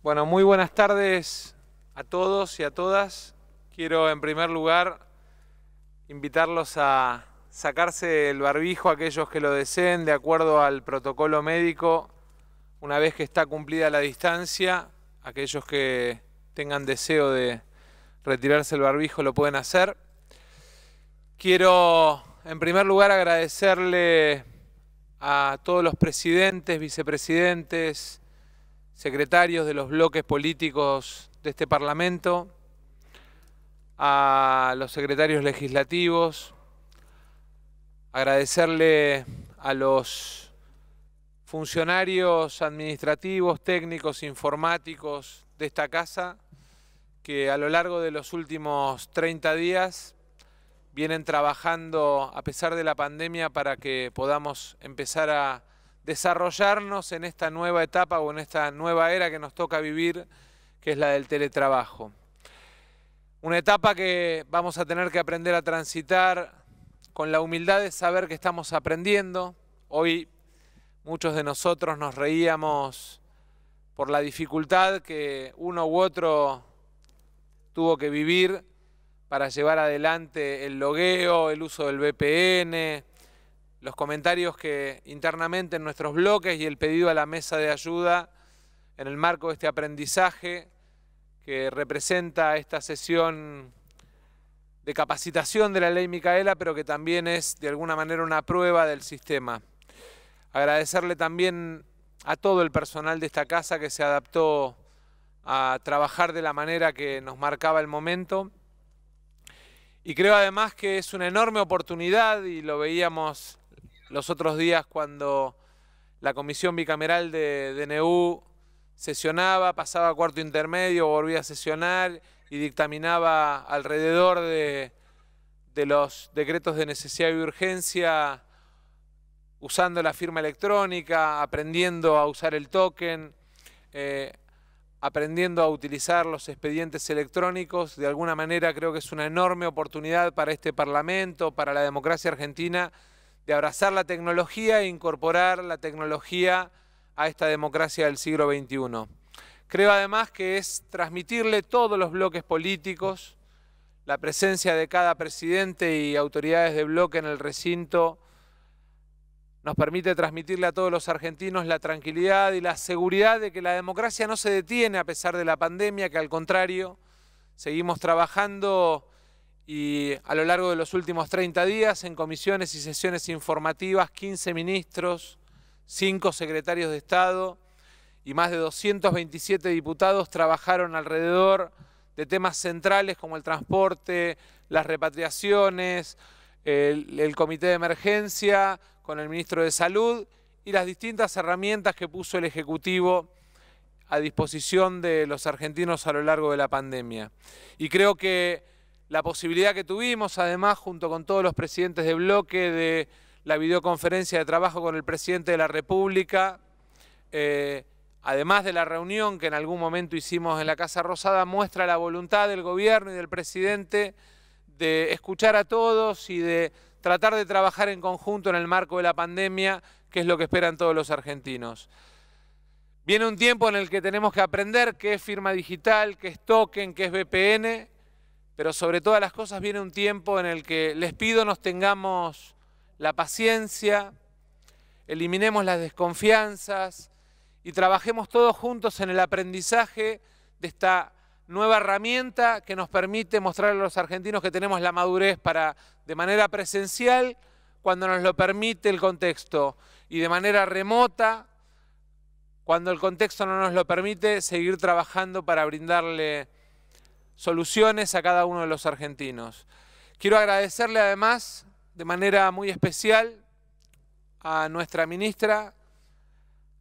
Bueno, muy buenas tardes a todos y a todas. Quiero en primer lugar invitarlos a sacarse el barbijo, aquellos que lo deseen, de acuerdo al protocolo médico, una vez que está cumplida la distancia, aquellos que tengan deseo de retirarse el barbijo lo pueden hacer. Quiero en primer lugar agradecerle a todos los presidentes, vicepresidentes, secretarios de los bloques políticos de este Parlamento, a los secretarios legislativos, agradecerle a los funcionarios administrativos, técnicos, informáticos de esta casa, que a lo largo de los últimos 30 días vienen trabajando a pesar de la pandemia para que podamos empezar a desarrollarnos en esta nueva etapa o en esta nueva era que nos toca vivir, que es la del teletrabajo. Una etapa que vamos a tener que aprender a transitar con la humildad de saber que estamos aprendiendo. Hoy muchos de nosotros nos reíamos por la dificultad que uno u otro tuvo que vivir para llevar adelante el logueo, el uso del VPN, los comentarios que internamente en nuestros bloques y el pedido a la mesa de ayuda en el marco de este aprendizaje que representa esta sesión de capacitación de la ley Micaela, pero que también es de alguna manera una prueba del sistema. Agradecerle también a todo el personal de esta casa que se adaptó a trabajar de la manera que nos marcaba el momento. Y creo además que es una enorme oportunidad, y lo veíamos los otros días cuando la comisión bicameral de, DNU e sesionaba, pasaba a cuarto intermedio, volvía a sesionar y dictaminaba alrededor de, los decretos de necesidad y urgencia usando la firma electrónica, aprendiendo a usar el token, eh, aprendiendo a utilizar los expedientes electrónicos. De alguna manera creo que es una enorme oportunidad para este Parlamento, para la democracia argentina, de abrazar la tecnología e incorporar la tecnología a esta democracia del siglo XXI. Creo además que es transmitirle todos los bloques políticos, la presencia de cada presidente y autoridades de bloque en el recinto, nos permite transmitirle a todos los argentinos la tranquilidad y la seguridad de que la democracia no se detiene a pesar de la pandemia, que al contrario, seguimos trabajando y a lo largo de los últimos 30 días en comisiones y sesiones informativas 15 ministros, 5 secretarios de Estado y más de 227 diputados trabajaron alrededor de temas centrales como el transporte, las repatriaciones, el, el comité de emergencia con el ministro de Salud y las distintas herramientas que puso el Ejecutivo a disposición de los argentinos a lo largo de la pandemia. Y creo que la posibilidad que tuvimos, además, junto con todos los presidentes de bloque, de la videoconferencia de trabajo con el presidente de la República, eh, además de la reunión que en algún momento hicimos en la Casa Rosada, muestra la voluntad del gobierno y del presidente de escuchar a todos y de tratar de trabajar en conjunto en el marco de la pandemia, que es lo que esperan todos los argentinos. Viene un tiempo en el que tenemos que aprender qué es firma digital, qué es token, qué es VPN, pero sobre todas las cosas viene un tiempo en el que les pido nos tengamos la paciencia, eliminemos las desconfianzas y trabajemos todos juntos en el aprendizaje de esta nueva herramienta que nos permite mostrar a los argentinos que tenemos la madurez para, de manera presencial, cuando nos lo permite el contexto, y de manera remota, cuando el contexto no nos lo permite, seguir trabajando para brindarle soluciones a cada uno de los argentinos. Quiero agradecerle además de manera muy especial a nuestra ministra,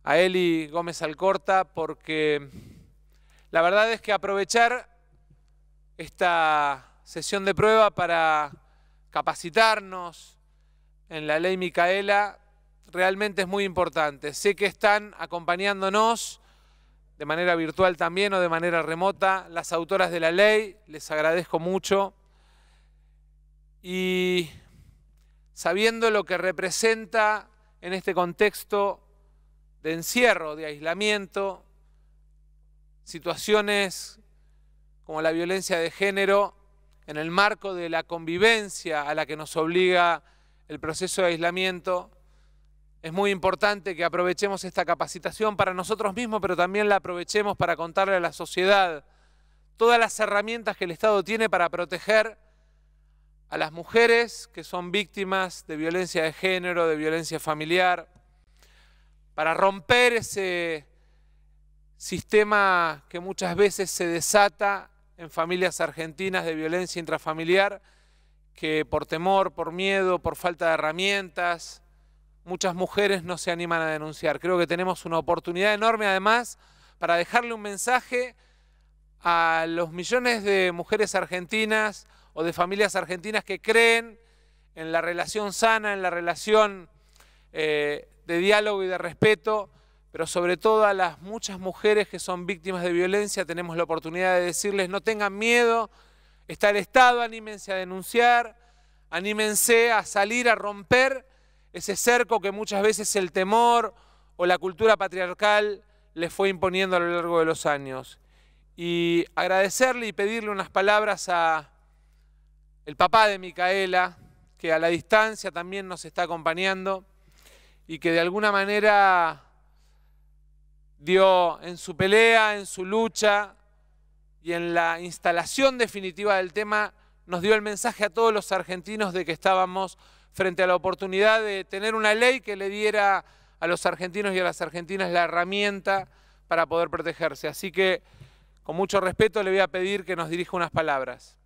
a Eli Gómez Alcorta, porque la verdad es que aprovechar esta sesión de prueba para capacitarnos en la ley Micaela realmente es muy importante. Sé que están acompañándonos de manera virtual también o de manera remota, las autoras de la ley, les agradezco mucho. Y sabiendo lo que representa en este contexto de encierro, de aislamiento, situaciones como la violencia de género en el marco de la convivencia a la que nos obliga el proceso de aislamiento, es muy importante que aprovechemos esta capacitación para nosotros mismos, pero también la aprovechemos para contarle a la sociedad todas las herramientas que el Estado tiene para proteger a las mujeres que son víctimas de violencia de género, de violencia familiar, para romper ese sistema que muchas veces se desata en familias argentinas de violencia intrafamiliar, que por temor, por miedo, por falta de herramientas, muchas mujeres no se animan a denunciar. Creo que tenemos una oportunidad enorme además para dejarle un mensaje a los millones de mujeres argentinas o de familias argentinas que creen en la relación sana, en la relación eh, de diálogo y de respeto, pero sobre todo a las muchas mujeres que son víctimas de violencia, tenemos la oportunidad de decirles no tengan miedo, está el Estado, anímense a denunciar, anímense a salir a romper ese cerco que muchas veces el temor o la cultura patriarcal le fue imponiendo a lo largo de los años. Y agradecerle y pedirle unas palabras a el papá de Micaela, que a la distancia también nos está acompañando y que de alguna manera dio en su pelea, en su lucha y en la instalación definitiva del tema, nos dio el mensaje a todos los argentinos de que estábamos frente a la oportunidad de tener una ley que le diera a los argentinos y a las argentinas la herramienta para poder protegerse. Así que, con mucho respeto, le voy a pedir que nos dirija unas palabras.